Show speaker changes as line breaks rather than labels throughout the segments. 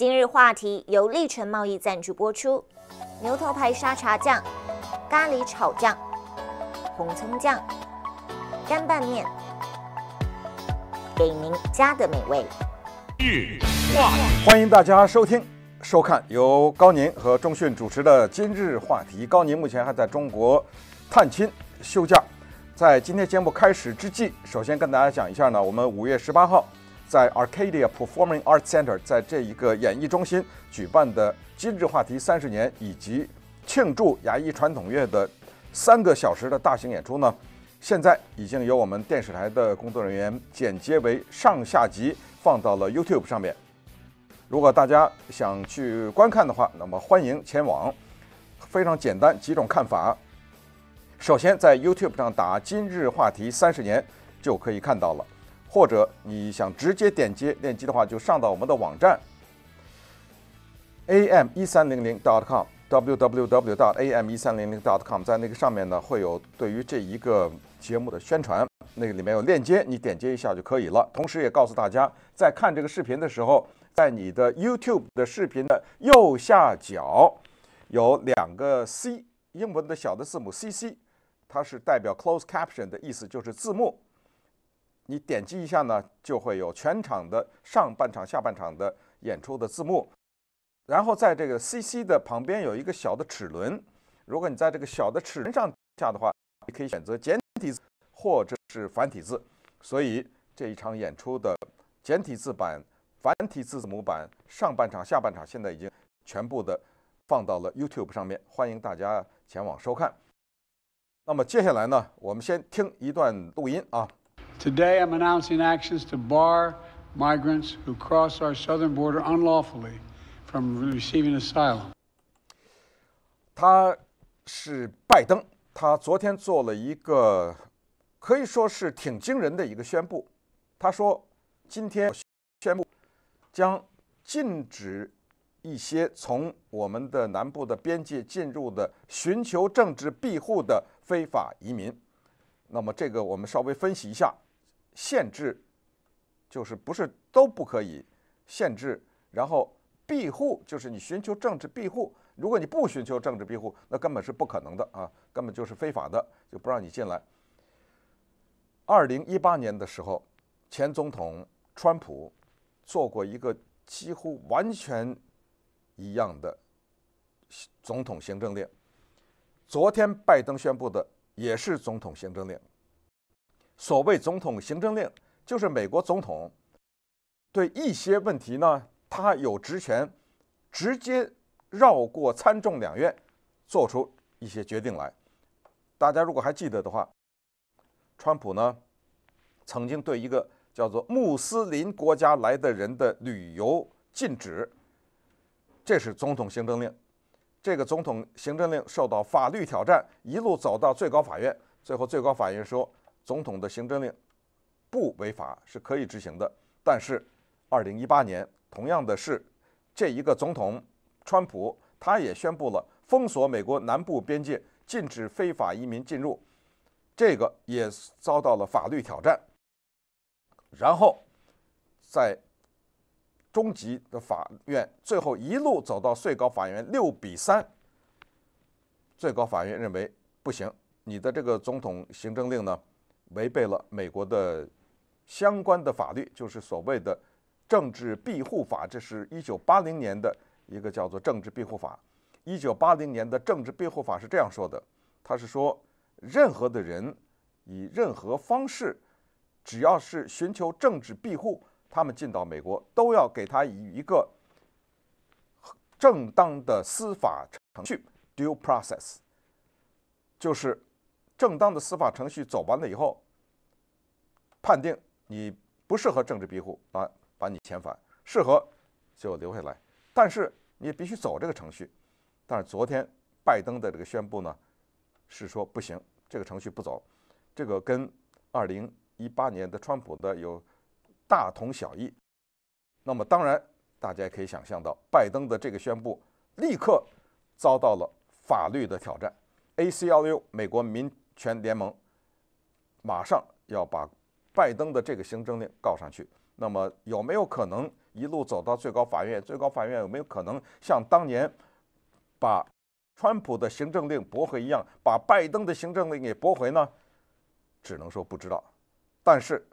今日话题由立成贸易赞助播出，牛头牌沙茶酱、咖喱炒酱、红葱酱、干拌面，给您家的美味。化，欢迎大家收听、收看由高宁和钟讯主持的《今日话题》。高宁目前还在中国探亲休假，在今天节目开始之际，首先跟大家讲一下呢，我们五月十八号。在 Arcadia Performing Arts Center，在这一个演艺中心举办的《今日话题》三十年以及庆祝牙医传统月的三个小时的大型演出呢，现在已经由我们电视台的工作人员剪接为上下集，放到了 YouTube 上面。如果大家想去观看的话，那么欢迎前往。非常简单，几种看法。首先，在 YouTube 上打“今日话题三十年”就可以看到了。或者你想直接点击链接的话，就上到我们的网站 a.m 一三零零 .com，w.w.w 到 a.m 一三零零 .com，在那个上面呢会有对于这一个节目的宣传，那个里面有链接，你点击一下就可以了。同时，也告诉大家，在看这个视频的时候，在你的 YouTube 的视频的右下角有两个 C，英文的小的字母 CC，它是代表 Close Caption 的意思，就是字幕。你点击一下呢，就会有全场的上半场、下半场的演出的字幕，然后在这个 CC 的旁边有一个小的齿轮，如果你在这个小的齿轮上下的话，你可以选择简体字或者是繁体字。所以这一场演出的简体字版、繁体字字母版上半场、下半场现在已经全部的放到了 YouTube 上面，欢迎大家前往收看。那么接下来呢，我们先听一段录音啊。
Today, I'm announcing actions to bar migrants who cross our southern border
unlawfully from receiving asylum. 他，是拜登。他昨天做了一个可以说是挺惊人的一个宣布。他说，今天宣布将禁止一些从我们的南部的边界进入的寻求政治庇护的非法移民。那么，这个我们稍微分析一下。限制就是不是都不可以限制，然后庇护就是你寻求政治庇护，如果你不寻求政治庇护，那根本是不可能的啊，根本就是非法的，就不让你进来。二零一八年的时候，前总统川普做过一个几乎完全一样的总统行政令，昨天拜登宣布的也是总统行政令。所谓总统行政令，就是美国总统对一些问题呢，他有职权直接绕过参众两院做出一些决定来。大家如果还记得的话，川普呢曾经对一个叫做穆斯林国家来的人的旅游禁止，这是总统行政令。这个总统行政令受到法律挑战，一路走到最高法院，最后最高法院说。总统的行政令不违法是可以执行的，但是二零一八年同样的是，这一个总统川普他也宣布了封锁美国南部边界，禁止非法移民进入，这个也遭到了法律挑战。然后在中级的法院，最后一路走到最高法院，六比三，最高法院认为不行，你的这个总统行政令呢？违背了美国的相关的法律，就是所谓的政治庇护法。这是一九八零年的一个叫做政治庇护法。一九八零年的政治庇护法是这样说的：他是说，任何的人以任何方式，只要是寻求政治庇护，他们进到美国，都要给他以一个正当的司法程序 （due process），就是。正当的司法程序走完了以后，判定你不适合政治庇护，把把你遣返，适合就留下来，但是你必须走这个程序。但是昨天拜登的这个宣布呢，是说不行，这个程序不走，这个跟二零一八年的川普的有大同小异。那么当然，大家也可以想象到，拜登的这个宣布立刻遭到了法律的挑战。A.C.L.U. 美国民全联盟马上要把拜登的这个行政令告上去，那么有没有可能一路走到最高法院？最高法院有没有可能像当年把川普的行政令驳回一样，把拜登的行政令给驳回呢？只能说不知道，但是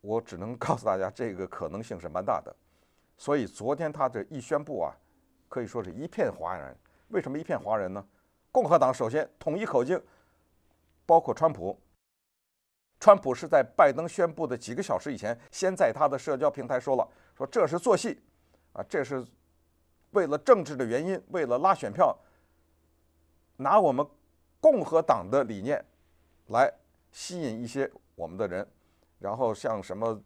我只能告诉大家，这个可能性是蛮大的。所以昨天他这一宣布啊，可以说是一片哗然。为什么一片哗然呢？共和党首先统一口径。包括川普，川普是在拜登宣布的几个小时以前，先在他的社交平台说了，说这是做戏，啊，这是为了政治的原因，为了拉选票，拿我们共和党的理念来吸引一些我们的人，然后像什么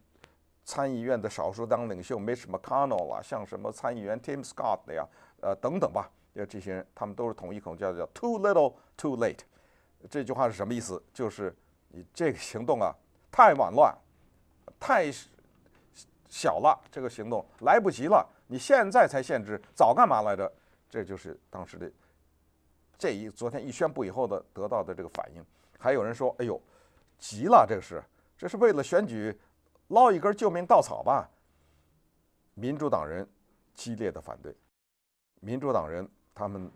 参议院的少数党领袖 Mitch McConnell 啊，像什么参议员 Tim Scott 那呃，等等吧，就这些人，他们都是统一口径，叫叫 Too Little, Too Late。这句话是什么意思？就是你这个行动啊，太晚乱，太小了，这个行动来不及了。你现在才限制，早干嘛来着？这就是当时的这一昨天一宣布以后的得到的这个反应。还有人说：“哎呦，急了，这是这是为了选举捞一根救命稻草吧？”民主党人激烈的反对，民主党人他们。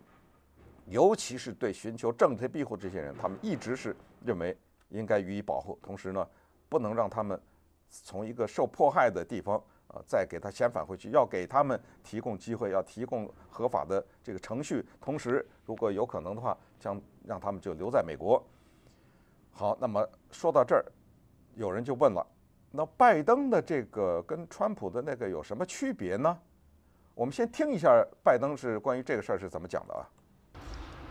尤其是对寻求政治庇护这些人，他们一直是认为应该予以保护。同时呢，不能让他们从一个受迫害的地方啊再给他遣返回去，要给他们提供机会，要提供合法的这个程序。同时，如果有可能的话，将让他们就留在美国。好，那么说到这儿，有人就问了：那拜登的这个跟川普的那个有什么区别呢？我们先听一下拜登是关于这个事儿是怎么讲的啊。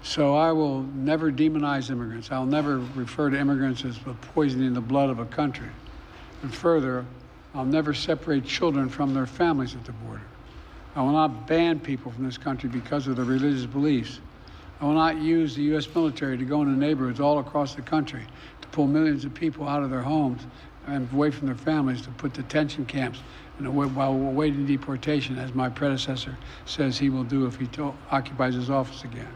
So I
will never demonize immigrants. I'll never refer to immigrants as poisoning the blood of a country. And further, I'll never separate children from their families at the border. I will not ban people from this country because of their religious beliefs. I will not use the U.S. military to go into neighborhoods all across the country to pull millions of people out of their homes and away from their families to put detention camps and while awaiting deportation, as my predecessor says he will do if he occupies his office again.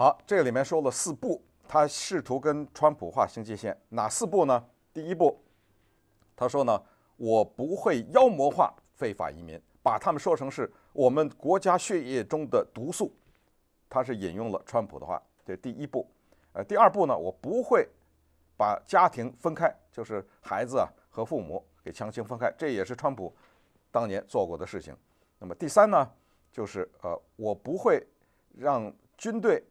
好，这里面说了四步，他试图跟川普划清界限。哪四步呢？第一步，他说呢，我不会妖魔化非法移民，把他们说成是我们国家血液中的毒素。他是引用了川普的话，这是第一步。呃，第二步呢，我不会把家庭分开，就是孩子啊和父母给强行分开。这也是川普当年做过的事情。那么第三呢，就是呃，我不会让军队。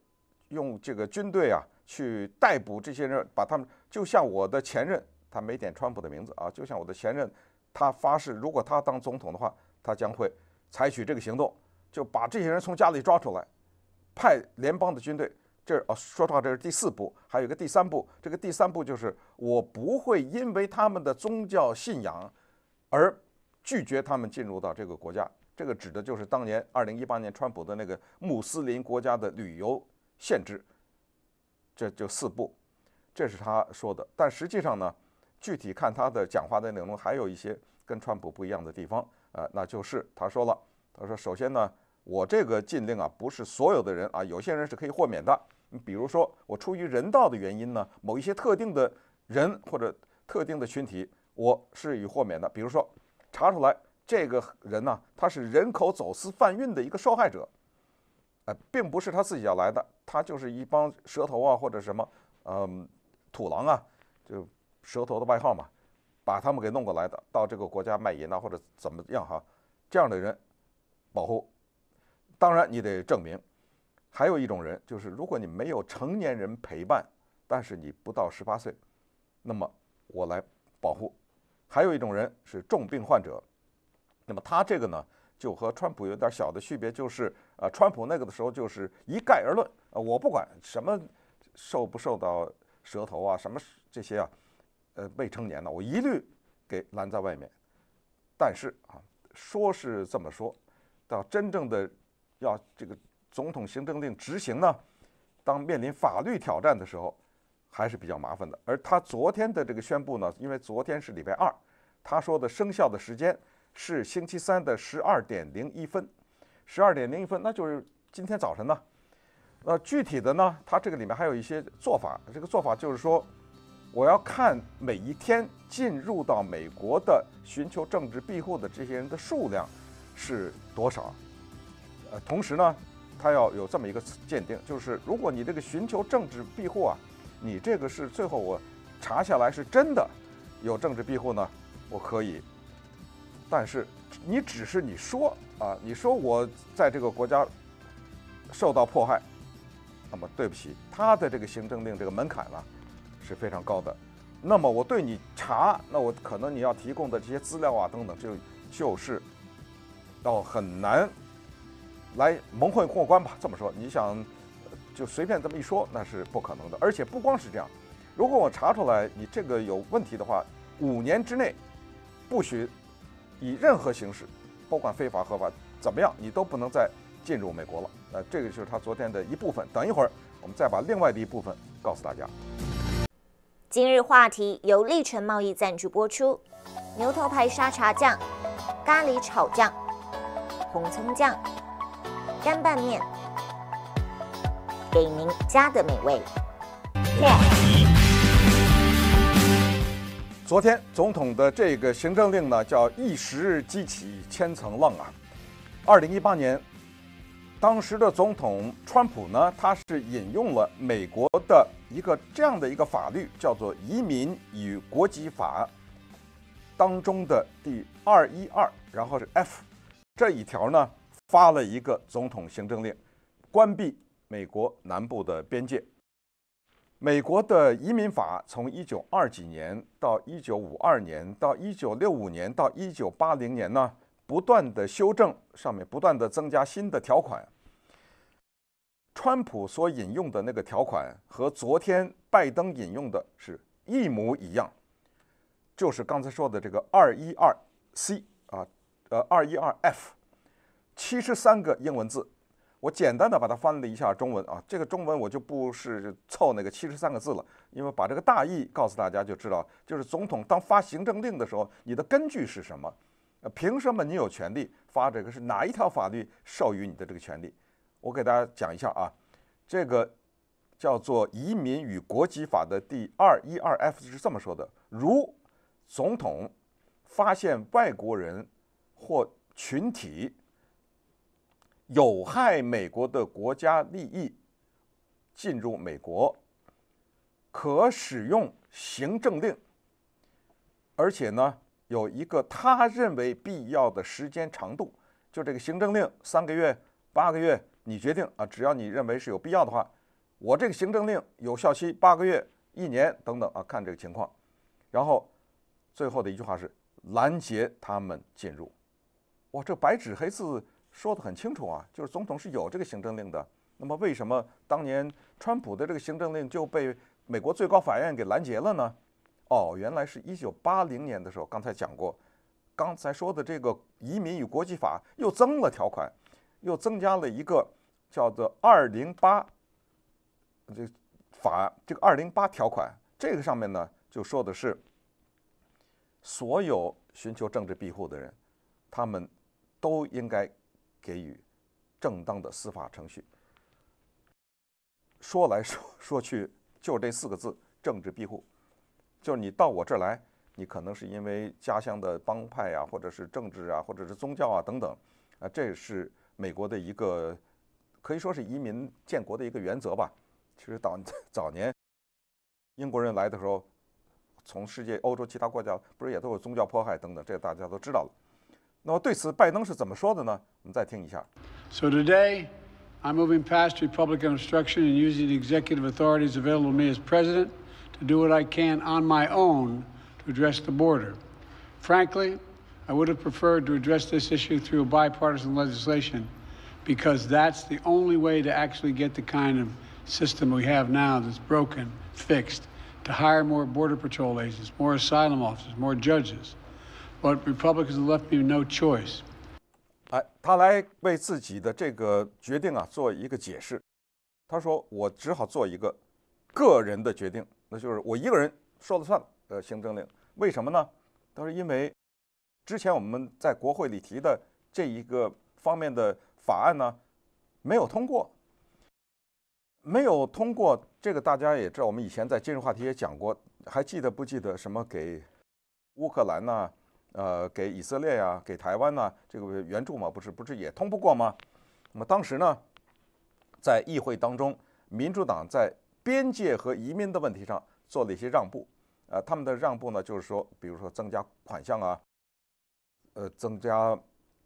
用这个军队啊去逮捕这些人，把他们就像我的前任，他没点川普的名字啊，就像我的前任，他发誓如果他当总统的话，他将会采取这个行动，就把这些人从家里抓出来，派联邦的军队。这啊，说实话，这是第四步，还有一个第三步，这个第三步就是我不会因为他们的宗教信仰而拒绝他们进入到这个国家。这个指的就是当年二零一八年川普的那个穆斯林国家的旅游。限制，这就四步，这是他说的。但实际上呢，具体看他的讲话的内容，还有一些跟川普不一样的地方。呃，那就是他说了，他说首先呢，我这个禁令啊，不是所有的人啊，有些人是可以豁免的。比如说，我出于人道的原因呢，某一些特定的人或者特定的群体，我是予豁免的。比如说，查出来这个人呢，他是人口走私贩运的一个受害者。并不是他自己要来的，他就是一帮蛇头啊，或者什么，嗯，土狼啊，就蛇头的外号嘛，把他们给弄过来的，到这个国家卖淫啊，或者怎么样哈，这样的人保护，当然你得证明。还有一种人就是，如果你没有成年人陪伴，但是你不到十八岁，那么我来保护。还有一种人是重病患者，那么他这个呢？就和川普有点小的区别，就是呃，川普那个的时候就是一概而论啊，我不管什么受不受到蛇头啊，什么这些啊，呃，未成年的我一律给拦在外面。但是啊，说是这么说，到真正的要这个总统行政令执行呢，当面临法律挑战的时候还是比较麻烦的。而他昨天的这个宣布呢，因为昨天是礼拜二，他说的生效的时间。是星期三的十二点零一分，十二点零一分，那就是今天早晨呢。那具体的呢，它这个里面还有一些做法，这个做法就是说，我要看每一天进入到美国的寻求政治庇护的这些人的数量是多少。呃，同时呢，它要有这么一个鉴定，就是如果你这个寻求政治庇护啊，你这个是最后我查下来是真的有政治庇护呢，我可以。但是你只是你说啊，你说我在这个国家受到迫害，那么对不起，他的这个行政令这个门槛呢是非常高的。那么我对你查，那我可能你要提供的这些资料啊等等，就就是到很难来蒙混过关吧。这么说，你想就随便这么一说那是不可能的。而且不光是这样，如果我查出来你这个有问题的话，五年之内不许。以任何形式，不管非法合法怎么样，你都不能再进入美国了。那这个就是他昨天的一部分。等一会儿，我们再把另外的一部分告诉大家。今日话题由立成贸易赞助播出。牛头牌沙茶酱、咖喱炒酱、红葱酱、干拌面，给您家的美味。昨天，总统的这个行政令呢，叫“一石激起千层浪”啊。二零一八年，当时的总统川普呢，他是引用了美国的一个这样的一个法律，叫做《移民与国籍法》当中的第二一二，然后是 F 这一条呢，发了一个总统行政令，关闭美国南部的边界。美国的移民法从一九二几年到一九五二年，到一九六五年，到一九八零年呢，不断的修正上面，不断的增加新的条款。川普所引用的那个条款和昨天拜登引用的是一模一样，就是刚才说的这个二一二 c 啊，呃二一二 f，七十三个英文字。我简单的把它翻了一下中文啊，这个中文我就不是凑那个七十三个字了，因为把这个大意告诉大家就知道，就是总统当发行政令的时候，你的根据是什么？呃，凭什么你有权利发这个？是哪一条法律授予你的这个权利？我给大家讲一下啊，这个叫做《移民与国籍法》的第二一二 F 是这么说的：如总统发现外国人或群体。有害美国的国家利益，进入美国，可使用行政令。而且呢，有一个他认为必要的时间长度，就这个行政令，三个月、八个月，你决定啊，只要你认为是有必要的话，我这个行政令有效期八个月、一年等等啊，看这个情况。然后最后的一句话是：拦截他们进入。哇，这白纸黑字。说得很清楚啊，就是总统是有这个行政令的。那么为什么当年川普的这个行政令就被美国最高法院给拦截了呢？哦，原来是一九八零年的时候，刚才讲过，刚才说的这个《移民与国际法》又增了条款，又增加了一个叫做“二零八”这法这个“二零八”条款，这个上面呢就说的是，所有寻求政治庇护的人，他们都应该。给予正当的司法程序，说来说说去，就这四个字：政治庇护。就是你到我这儿来，你可能是因为家乡的帮派呀，或者是政治啊，或者是宗教啊等等啊，这是美国的一个可以说是移民建国的一个原则吧。其实早早年英国人来的时候，从世界欧洲其他国家，不是也都有宗教迫害等等，这大家都知道了。那么对此，拜登是怎么说的呢？我们再听一下。So today, I'm moving past Republican obstruction and using the executive
authorities available to me as president to do what I can on my own to address the border. Frankly, I would have preferred to address this issue through bipartisan legislation because that's the only way to actually get the kind of system we have now that's broken, fixed, to hire more Border Patrol agents, more asylum officers, more judges. But r e p u b l i c a no s left have y u no choice。
哎，他来为自己的这个决定啊做一个解释。他说：“我只好做一个个人的决定，那就是我一个人说了算呃，行政令。为什么呢？他说，因为之前我们在国会里提的这一个方面的法案呢没有通过。没有通过，这个大家也知道，我们以前在《今日话题》也讲过，还记得不记得什么给乌克兰呢？”呃，给以色列呀，给台湾呐，这个援助嘛，不是不是也通不过吗？那么当时呢，在议会当中，民主党在边界和移民的问题上做了一些让步，呃，他们的让步呢，就是说，比如说增加款项啊，呃，增加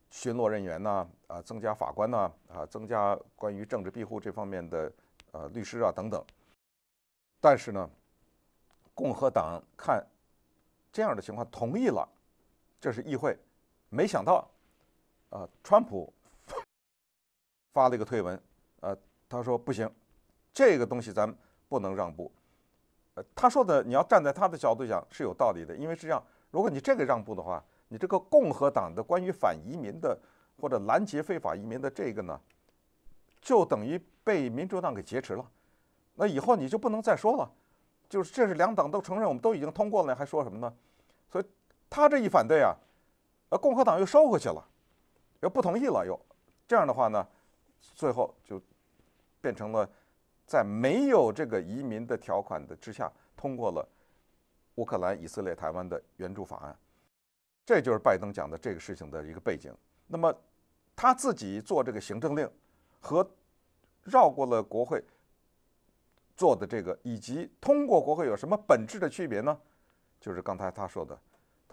巡逻人员呐，啊，增加法官呐，啊，增加关于政治庇护这方面的呃律师啊等等。但是呢，共和党看这样的情况同意了。这是议会，没想到，呃，川普发了一个推文，呃，他说不行，这个东西咱不能让步，呃，他说的你要站在他的角度讲是有道理的，因为是这样，如果你这个让步的话，你这个共和党的关于反移民的或者拦截非法移民的这个呢，就等于被民主党给劫持了，那以后你就不能再说了，就是这是两党都承认，我们都已经通过了，还说什么呢？所以。他这一反对啊，呃，共和党又收回去了，又不同意了，又这样的话呢，最后就变成了在没有这个移民的条款的之下通过了乌克兰、以色列、台湾的援助法案，这就是拜登讲的这个事情的一个背景。那么他自己做这个行政令和绕过了国会做的这个，以及通过国会有什么本质的区别呢？就是刚才他说的。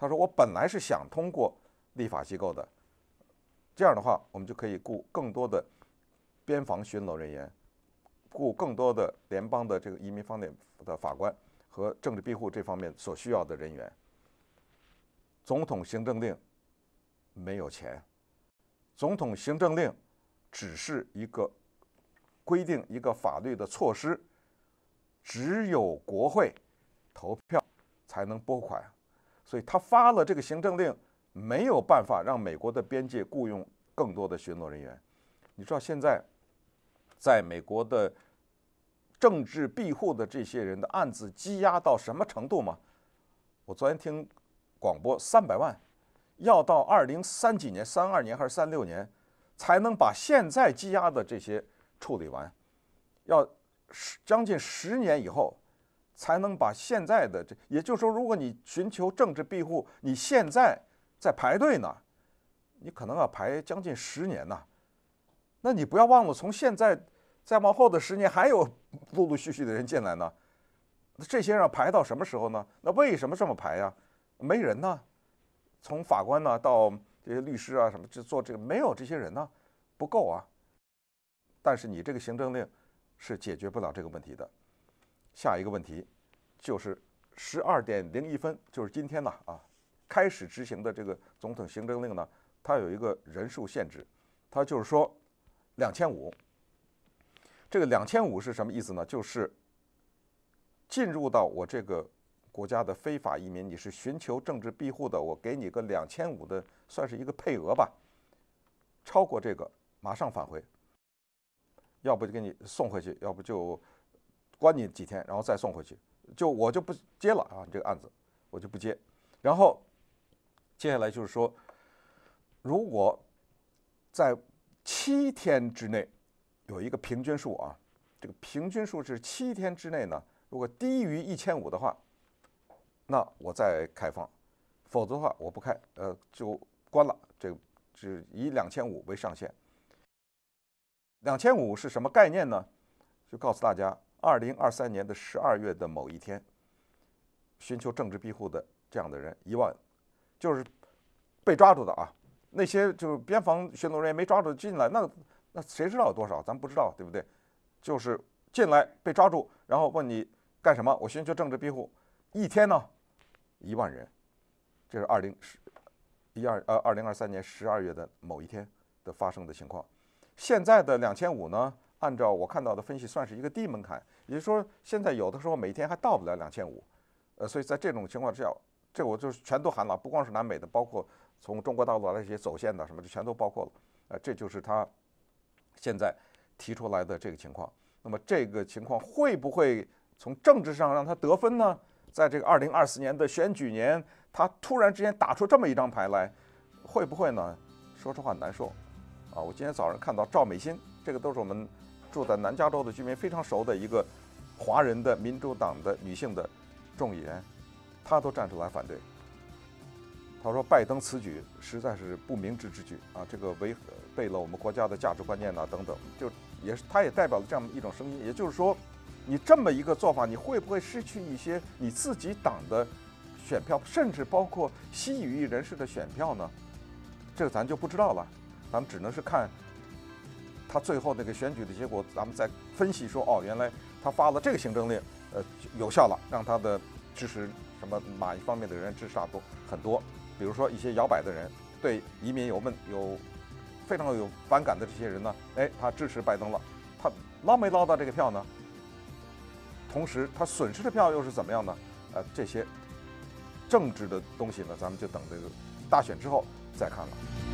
他说：“我本来是想通过立法机构的，这样的话，我们就可以雇更多的边防巡逻人员，雇更多的联邦的这个移民方面的法官和政治庇护这方面所需要的人员。总统行政令没有钱，总统行政令只是一个规定一个法律的措施，只有国会投票才能拨款。”所以他发了这个行政令，没有办法让美国的边界雇佣更多的巡逻人员。你知道现在，在美国的政治庇护的这些人的案子积压到什么程度吗？我昨天听广播，三百万，要到二零三几年，三二年还是三六年，才能把现在积压的这些处理完，要十将近十年以后。才能把现在的这，也就是说，如果你寻求政治庇护，你现在在排队呢，你可能要排将近十年呢。那你不要忘了，从现在再往后的十年，还有陆陆续续的人进来呢。这些要排到什么时候呢？那为什么这么排呀？没人呢？从法官呢到这些律师啊什么，这做这个没有这些人呢，不够啊。但是你这个行政令是解决不了这个问题的。下一个问题，就是十二点零一分，就是今天呢啊，开始执行的这个总统行政令呢，它有一个人数限制，它就是说两千五。这个两千五是什么意思呢？就是进入到我这个国家的非法移民，你是寻求政治庇护的，我给你个两千五的，算是一个配额吧。超过这个，马上返回。要不就给你送回去，要不就。关你几天，然后再送回去，就我就不接了啊！这个案子我就不接。然后接下来就是说，如果在七天之内有一个平均数啊，这个平均数是七天之内呢，如果低于一千五的话，那我再开放，否则的话我不开，呃，就关了。这个只以两千五为上限，两千五是什么概念呢？就告诉大家。二零二三年的十二月的某一天，寻求政治庇护的这样的人一万，就是被抓住的啊。那些就是边防巡逻人员没抓住进来，那那谁知道有多少？咱不知道，对不对？就是进来被抓住，然后问你干什么？我寻求政治庇护。一天呢，一万人，这是二零十一二呃二零二三年十二月的某一天的发生的情况。现在的两千五呢？按照我看到的分析，算是一个低门槛，也就是说，现在有的时候每天还到不了两千五，呃，所以在这种情况之下，这我就是全都含了，不光是南美的，包括从中国大陆来这些走线的什么，就全都包括了，呃，这就是他现在提出来的这个情况。那么这个情况会不会从政治上让他得分呢？在这个二零二四年的选举年，他突然之间打出这么一张牌来，会不会呢？说实话，难受。啊，我今天早上看到赵美心，这个都是我们。住在南加州的居民非常熟的一个华人的民主党的女性的众议员，她都站出来反对。她说：“拜登此举实在是不明智之举啊，这个违背了我们国家的价值观念呐，等等。”就也是她也代表了这样一种声音，也就是说，你这么一个做法，你会不会失去一些你自己党的选票，甚至包括西语民人士的选票呢？这个咱就不知道了，咱们只能是看。他最后那个选举的结果，咱们再分析说，哦，原来他发了这个行政令，呃，有效了，让他的支持什么哪一方面的人支持啊多很多，比如说一些摇摆的人，对移民有问有非常有反感的这些人呢，哎，他支持拜登了，他捞没捞到这个票呢？同时他损失的票又是怎么样呢？呃，这些政治的东西呢，咱们就等这个大选之后再看了。